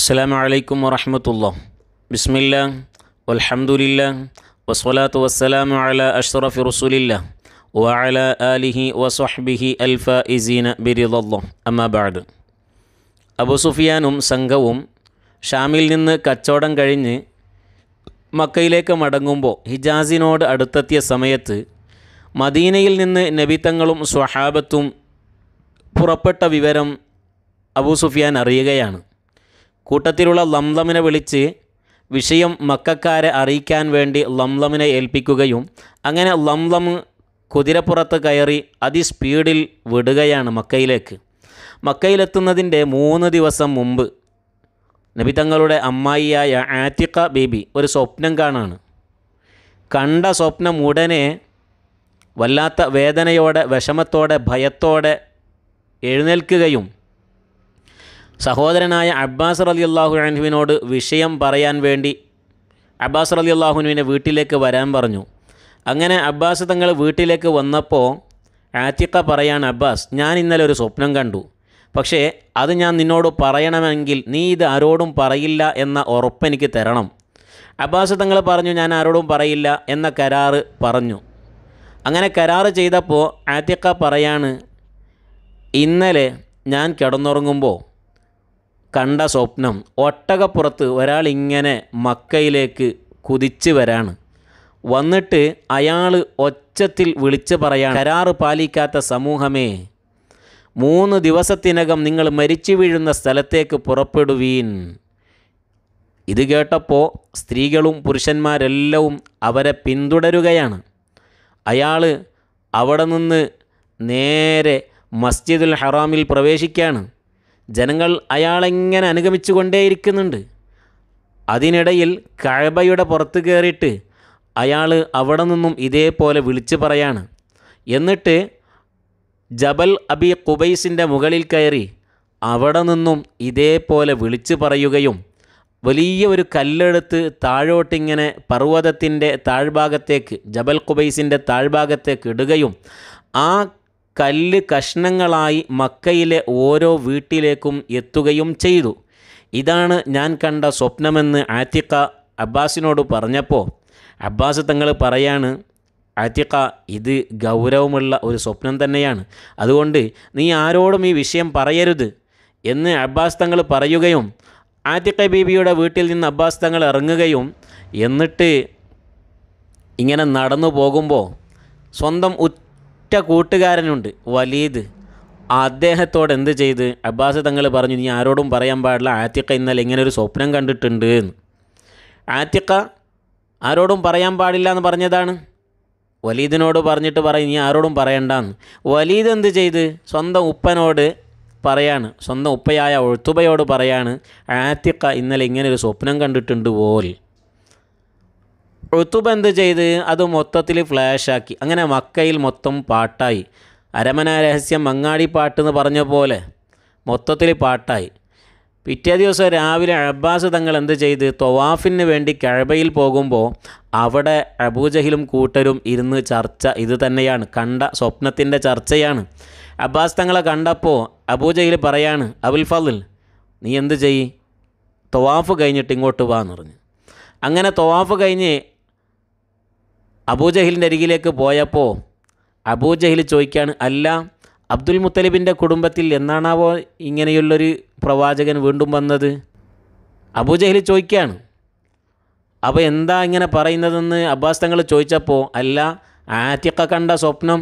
അസ്സാം അലൈക്കും വറഹമത്തുള്ള ബിസ്മില്ല അലഹമുല്ല വസ്വലാത്തു വസ്സലാമു അല അഷ്റഫി റസൂലില്ല വഅല ആലിഹി വസ്വഹ്ബിഹി അൽഫ ഇസീന ബിരിദല്ലോ അമ്മാബാദ് അബു സുഫിയാനും സംഘവും ഷാമിൽ നിന്ന് കച്ചവടം കഴിഞ്ഞ് മക്കയിലേക്ക് മടങ്ങുമ്പോൾ ഹിജാസിനോട് അടുത്തെത്തിയ സമയത്ത് മദീനയിൽ നിന്ന് നബിത്തങ്ങളും സ്വഹാബത്തും പുറപ്പെട്ട വിവരം അബൂ സുഫിയാൻ അറിയുകയാണ് കൂട്ടത്തിലുള്ള ലംലമിനെ വിളിച്ച് വിഷയം മക്കാരെ അറിയിക്കാൻ വേണ്ടി ലംലമിനെ ഏൽപ്പിക്കുകയും അങ്ങനെ ലംലം കുതിരപ്പുറത്ത് കയറി അതിസ്പീഡിൽ വിടുകയാണ് മക്കയിലേക്ക് മക്കയിലെത്തുന്നതിൻ്റെ മൂന്ന് ദിവസം മുമ്പ് നബി തങ്ങളുടെ അമ്മായിയായ ആറ്റിക്ക ബീബി ഒരു സ്വപ്നം കാണാണ് കണ്ട സ്വപ്നം ഉടനെ വല്ലാത്ത വേദനയോടെ വിഷമത്തോടെ ഭയത്തോടെ എഴുന്നേൽക്കുകയും സഹോദരനായ അബ്ബാസ് അലി അള്ളാഹു അൻഹുവിനോട് വിഷയം പറയാൻ വേണ്ടി അബ്ബാസ് അലി അള്ളാഹുനുവിനെ വീട്ടിലേക്ക് വരാൻ പറഞ്ഞു അങ്ങനെ അബ്ബാസ് തങ്ങൾ വീട്ടിലേക്ക് വന്നപ്പോൾ ആറ്റിക്ക പറയാൻ അബ്ബാസ് ഞാൻ ഇന്നലെ ഒരു സ്വപ്നം കണ്ടു പക്ഷേ അത് ഞാൻ നിന്നോട് പറയണമെങ്കിൽ നീ ഇത് ആരോടും പറയില്ല എന്ന ഉറപ്പെനിക്ക് തരണം അബ്ബാസ് തങ്ങൾ പറഞ്ഞു ഞാൻ ആരോടും പറയില്ല എന്ന കരാറ് പറഞ്ഞു അങ്ങനെ കരാറ് ചെയ്തപ്പോൾ ആറ്റിക്ക പറയാണ് ഇന്നലെ ഞാൻ കിടന്നുറങ്ങുമ്പോൾ കണ്ട സ്വപ്നം ഒട്ടകപ്പുറത്ത് ഒരാളിങ്ങനെ മക്കയിലേക്ക് കുതിച്ച് വരാണ് വന്നിട്ട് അയാൾ ഒച്ചത്തിൽ വിളിച്ച് പറയാൻ കരാറ് പാലിക്കാത്ത സമൂഹമേ മൂന്ന് ദിവസത്തിനകം നിങ്ങൾ മരിച്ചു വീഴുന്ന സ്ഥലത്തേക്ക് പുറപ്പെടുവീൻ ഇത് കേട്ടപ്പോൾ സ്ത്രീകളും പുരുഷന്മാരെല്ലാവും അവരെ പിന്തുടരുകയാണ് അയാൾ അവിടെ നിന്ന് നേരെ മസ്ജിദുൽ ഹറാമിൽ പ്രവേശിക്കുകയാണ് ജനങ്ങൾ അയാളെങ്ങനെ അനുഗമിച്ചുകൊണ്ടേയിരിക്കുന്നുണ്ട് അതിനിടയിൽ കഴബയുടെ പുറത്ത് കയറിയിട്ട് അയാൾ അവിടെ നിന്നും ഇതേപോലെ വിളിച്ചു പറയാണ് എന്നിട്ട് ജബൽ അബി കുബൈസിൻ്റെ മുകളിൽ കയറി അവിടെ നിന്നും ഇതേപോലെ വിളിച്ചു പറയുകയും വലിയ ഒരു കല്ലെടുത്ത് താഴോട്ടിങ്ങനെ പർവ്വതത്തിൻ്റെ താഴ്ഭാഗത്തേക്ക് ജബൽ കുബൈസിൻ്റെ താഴ്ഭാഗത്തേക്ക് ഇടുകയും ആ കല്ല് കഷ്ണങ്ങളായി മക്കയിലെ ഓരോ വീട്ടിലേക്കും എത്തുകയും ചെയ്തു ഇതാണ് ഞാൻ കണ്ട സ്വപ്നമെന്ന് ആറ്റിക്ക അബ്ബാസിനോട് പറഞ്ഞപ്പോൾ അബ്ബാസ് തങ്ങൾ പറയാണ് ആറ്റിക്ക ഇത് ഗൗരവമുള്ള ഒരു സ്വപ്നം തന്നെയാണ് അതുകൊണ്ട് നീ ആരോടും ഈ വിഷയം പറയരുത് എന്ന് അബ്ബാസ് തങ്ങൾ പറയുകയും ആറ്റിക്ക ബീബിയുടെ വീട്ടിൽ നിന്ന് അബ്ബാസ് തങ്ങൾ ഇറങ്ങുകയും എന്നിട്ട് ഇങ്ങനെ നടന്നു പോകുമ്പോൾ സ്വന്തം ഒറ്റ കൂട്ടുകാരനുണ്ട് വലീദ് അദ്ദേഹത്തോട് എന്ത് ചെയ്ത് അബ്ബാസ് തങ്ങൾ പറഞ്ഞു നീ ആരോടും പറയാൻ പാടില്ല ആത്തിക്ക ഇന്നലെ ഇങ്ങനെ ഒരു സ്വപ്നം കണ്ടിട്ടുണ്ട് എന്ന് ആത്തിക്ക ആരോടും പറയാൻ പാടില്ല എന്ന് പറഞ്ഞതാണ് വലീദിനോട് പറഞ്ഞിട്ട് പറയും നീ ആരോടും പറയണ്ടെന്ന് വലീദ് എന്ത് ചെയ്ത് സ്വന്തം ഉപ്പനോട് പറയാണ് സ്വന്തം ഉപ്പയായ ഒഴുത്തുബയോട് പറയാണ് ആത്തിക്ക ഇന്നലെ ഇങ്ങനെ ഒരു സ്വപ്നം കണ്ടിട്ടുണ്ട് പോലെ ഋതുബ് എന്ത് ചെയ്ത് അത് മൊത്തത്തിൽ ഫ്ലാഷാക്കി അങ്ങനെ മക്കയിൽ മൊത്തം പാട്ടായി അരമന രഹസ്യം മങ്ങാടി പാട്ട് എന്ന് പറഞ്ഞ പോലെ മൊത്തത്തിൽ പാട്ടായി പിറ്റേ ദിവസം രാവിലെ അബ്ബാസ് തങ്ങൾ എന്ത് ചെയ്ത് തൊവാഫിന് വേണ്ടി കഴബയിൽ പോകുമ്പോൾ അവിടെ അബൂജഹിലും കൂട്ടരും ഇരുന്ന് ചർച്ച ഇത് തന്നെയാണ് കണ്ട സ്വപ്നത്തിൻ്റെ ചർച്ചയാണ് അബ്ബാസ് തങ്ങളെ കണ്ടപ്പോൾ അബൂജഹിൽ പറയാണ് അബുൽ ഫലിൽ നീ എന്ത് ചെയ്യ് തൊവാഫ് കഴിഞ്ഞിട്ട് ഇങ്ങോട്ട് വാ എന്ന് പറഞ്ഞു അങ്ങനെ തൊവാഫ് കഴിഞ്ഞ് അബൂജഹിലിൻ്റെ അരികിലേക്ക് പോയപ്പോൾ അബൂജഹിൽ ചോദിക്കുകയാണ് അല്ല അബ്ദുൽ മുത്തലിബിൻ്റെ കുടുംബത്തിൽ എന്നാണാവോ ഇങ്ങനെയുള്ളൊരു പ്രവാചകൻ വീണ്ടും വന്നത് അബൂജഹിൽ ചോദിക്കുകയാണ് അപ്പോൾ എന്താ ഇങ്ങനെ പറയുന്നതെന്ന് അബ്ബാസ് തങ്ങൾ ചോദിച്ചപ്പോൾ അല്ല ആറ്റിക്ക കണ്ട സ്വപ്നം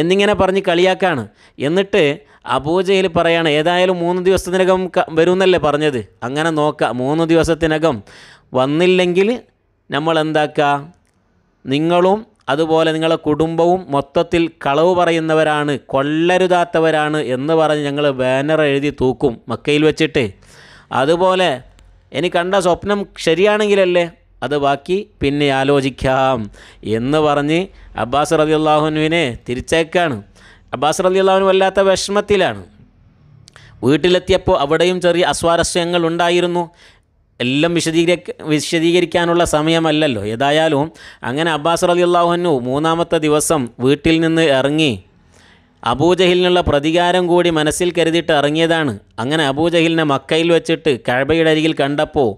എന്നിങ്ങനെ പറഞ്ഞ് കളിയാക്കാണ് എന്നിട്ട് അബൂജയിൽ പറയാണ് ഏതായാലും മൂന്ന് ദിവസത്തിനകം വരുമെന്നല്ലേ പറഞ്ഞത് അങ്ങനെ നോക്കാം മൂന്ന് ദിവസത്തിനകം വന്നില്ലെങ്കിൽ നമ്മൾ എന്താക്കുക നിങ്ങളും അതുപോലെ നിങ്ങളുടെ കുടുംബവും മൊത്തത്തിൽ കളവ് പറയുന്നവരാണ് കൊള്ളരുതാത്തവരാണ് എന്ന് പറഞ്ഞ് ഞങ്ങൾ ബാനർ എഴുതി തൂക്കും മക്കയിൽ വെച്ചിട്ട് അതുപോലെ എനിക്ക് കണ്ട സ്വപ്നം ശരിയാണെങ്കിലല്ലേ അത് ബാക്കി പിന്നെ ആലോചിക്കാം എന്ന് പറഞ്ഞ് അബ്ബാസ് റതി അള്ളാഹുനുവിനെ തിരിച്ചേക്കാണ് അബ്ബാസ് റതി അള്ളാഹുനു വല്ലാത്ത വിഷമത്തിലാണ് വീട്ടിലെത്തിയപ്പോൾ അവിടെയും ചെറിയ അസ്വാരസ്യങ്ങൾ ഉണ്ടായിരുന്നു എല്ലാം വിശദീകരിക്ക വിശദീകരിക്കാനുള്ള സമയമല്ലല്ലോ ഏതായാലും അങ്ങനെ അബ്ബാസ് അലി അള്ളാഹുനു മൂന്നാമത്തെ ദിവസം വീട്ടിൽ നിന്ന് ഇറങ്ങി അബൂജഹിലിനുള്ള പ്രതികാരം കൂടി മനസ്സിൽ കരുതിയിട്ട് ഇറങ്ങിയതാണ് അങ്ങനെ അബൂജഹിലിനെ മക്കയിൽ വെച്ചിട്ട് കഴബയുടെ അരികിൽ കണ്ടപ്പോൾ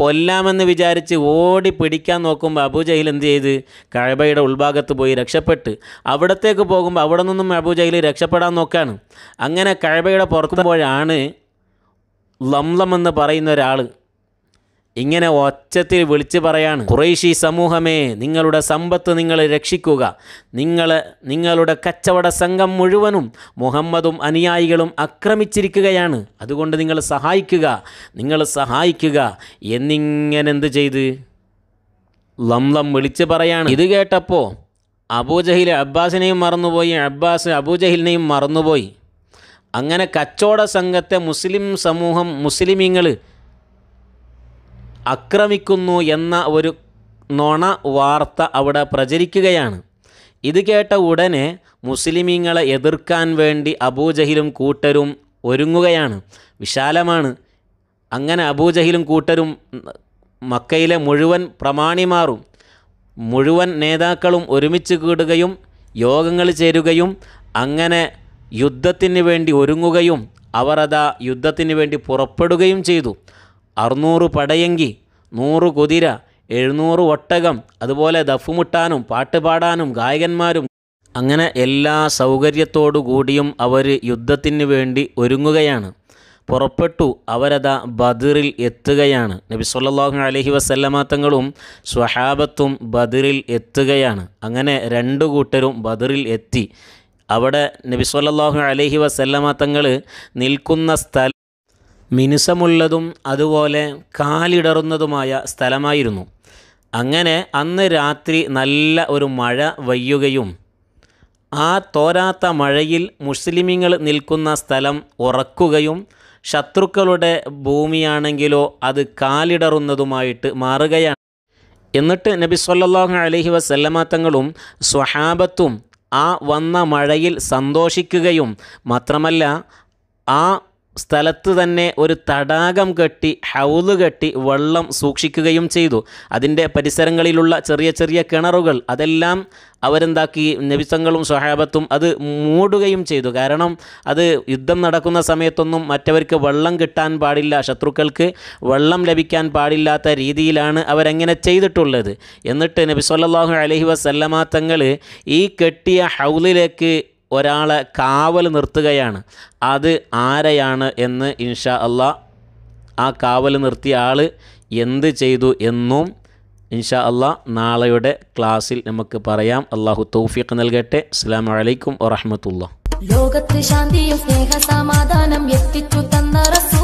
കൊല്ലാമെന്ന് വിചാരിച്ച് ഓടി പിടിക്കാൻ നോക്കുമ്പോൾ അബൂജഹിൽ എന്ത് ചെയ്ത് കഴബയുടെ ഉൾഭാഗത്ത് പോയി രക്ഷപ്പെട്ട് അവിടത്തേക്ക് പോകുമ്പോൾ അവിടെ നിന്നും അബൂജഹിൽ രക്ഷപ്പെടാൻ നോക്കുകയാണ് അങ്ങനെ കഴബയുടെ പുറത്തുമ്പോഴാണ് ലംലം എന്ന് പറയുന്ന ഒരാൾ ഇങ്ങനെ ഒച്ചത്തിൽ വിളിച്ചു പറയാണ് കുറേശി സമൂഹമേ നിങ്ങളുടെ സമ്പത്ത് നിങ്ങൾ രക്ഷിക്കുക നിങ്ങൾ നിങ്ങളുടെ കച്ചവട സംഘം മുഴുവനും മുഹമ്മദും അനുയായികളും ആക്രമിച്ചിരിക്കുകയാണ് അതുകൊണ്ട് നിങ്ങൾ സഹായിക്കുക നിങ്ങൾ സഹായിക്കുക എന്നിങ്ങനെ എന്ത് ചെയ്ത് ലംലം വിളിച്ചു പറയാണ് ഇത് കേട്ടപ്പോൾ അബൂജഹിൽ അബ്ബാസിനെയും മറന്നുപോയി അബ്ബാസ് അബൂജഹിലിനെയും മറന്നുപോയി അങ്ങനെ കച്ചവട സംഘത്തെ മുസ്ലിം സമൂഹം മുസ്ലിമീങ്ങൾ ആക്രമിക്കുന്നു എന്ന ഒരു നുണ വാർത്ത അവിടെ പ്രചരിക്കുകയാണ് ഇത് കേട്ട ഉടനെ മുസ്ലിമീങ്ങളെ എതിർക്കാൻ വേണ്ടി അബൂജഹിലും കൂട്ടരും ഒരുങ്ങുകയാണ് വിശാലമാണ് അങ്ങനെ അബൂജഹിലും കൂട്ടരും മക്കയിലെ മുഴുവൻ പ്രമാണിമാറും മുഴുവൻ നേതാക്കളും ഒരുമിച്ച് കൂടുകയും യോഗങ്ങൾ ചേരുകയും അങ്ങനെ യുദ്ധത്തിന് വേണ്ടി ഒരുങ്ങുകയും അവർ അതാ യുദ്ധത്തിന് വേണ്ടി പുറപ്പെടുകയും ചെയ്തു അറുന്നൂറ് പടയങ്കി നൂറ് കുതിര എഴുന്നൂറ് ഒട്ടകം അതുപോലെ ദഫുമുട്ടാനും പാട്ടുപാടാനും ഗായകന്മാരും അങ്ങനെ എല്ലാ സൗകര്യത്തോടു കൂടിയും അവർ യുദ്ധത്തിന് വേണ്ടി ഒരുങ്ങുകയാണ് പുറപ്പെട്ടു അവരതാ ബദിറിൽ എത്തുകയാണ് നബി സല്ലാഹു അലഹി വസല്ലമാത്തങ്ങളും സ്വഹാബത്തും ബദിറിൽ എത്തുകയാണ് അങ്ങനെ രണ്ടു കൂട്ടരും ബദിറിൽ എത്തി അവിടെ നബി സല്ലാഹു അലഹി വസല്ലമാത്തങ്ങൾ നിൽക്കുന്ന സ്ഥലം മിനുസമുള്ളതും അതുപോലെ കാലിടറുന്നതുമായ സ്ഥലമായിരുന്നു അങ്ങനെ അന്ന് രാത്രി നല്ല ഒരു മഴ വയ്യുകയും ആ തോരാത്ത മഴയിൽ മുസ്ലിമിങ്ങൾ നിൽക്കുന്ന സ്ഥലം ഉറക്കുകയും ശത്രുക്കളുടെ ഭൂമിയാണെങ്കിലോ അത് കാലിടറുന്നതുമായിട്ട് മാറുകയാണ് എന്നിട്ട് നബി സല്ലാഹു അലഹി വസല്ലമ തങ്ങളും സ്വഹാബത്തും ആ വന്ന മഴയിൽ സന്തോഷിക്കുകയും മാത്രമല്ല ആ സ്ഥലത്ത് തന്നെ ഒരു തടാകം കെട്ടി ഹൗല് കെട്ടി വെള്ളം സൂക്ഷിക്കുകയും ചെയ്തു അതിൻ്റെ പരിസരങ്ങളിലുള്ള ചെറിയ ചെറിയ കിണറുകൾ അതെല്ലാം അവരെന്താക്കി നബിസങ്ങളും സ്വഹാബത്തും അത് മൂടുകയും ചെയ്തു കാരണം അത് യുദ്ധം നടക്കുന്ന സമയത്തൊന്നും മറ്റവർക്ക് വെള്ളം കിട്ടാൻ പാടില്ല ശത്രുക്കൾക്ക് വെള്ളം ലഭിക്കാൻ പാടില്ലാത്ത രീതിയിലാണ് അവരങ്ങനെ ചെയ്തിട്ടുള്ളത് എന്നിട്ട് നബി അലഹി വസല്ലമാ തങ്ങൾ ഈ കെട്ടിയ ഹൗലിലേക്ക് ഒരാളെ കാവൽ നിർത്തുകയാണ് അത് ആരെയാണ് എന്ന് ഇൻഷാ അള്ളാ ആ കാവൽ നിർത്തിയ ആൾ എന്ത് ചെയ്തു എന്നും ഇൻഷാ അള്ളാ നാളെയുടെ ക്ലാസ്സിൽ നമുക്ക് പറയാം അള്ളാഹു തൗഫീഖ് നൽകട്ടെ അസ്സാം വലൈക്കും വറഹമത്തുള്ള ലോകത്ത് ശാന്തിയും സ്നേഹ സമാധാനം എത്തിച്ചു തന്ന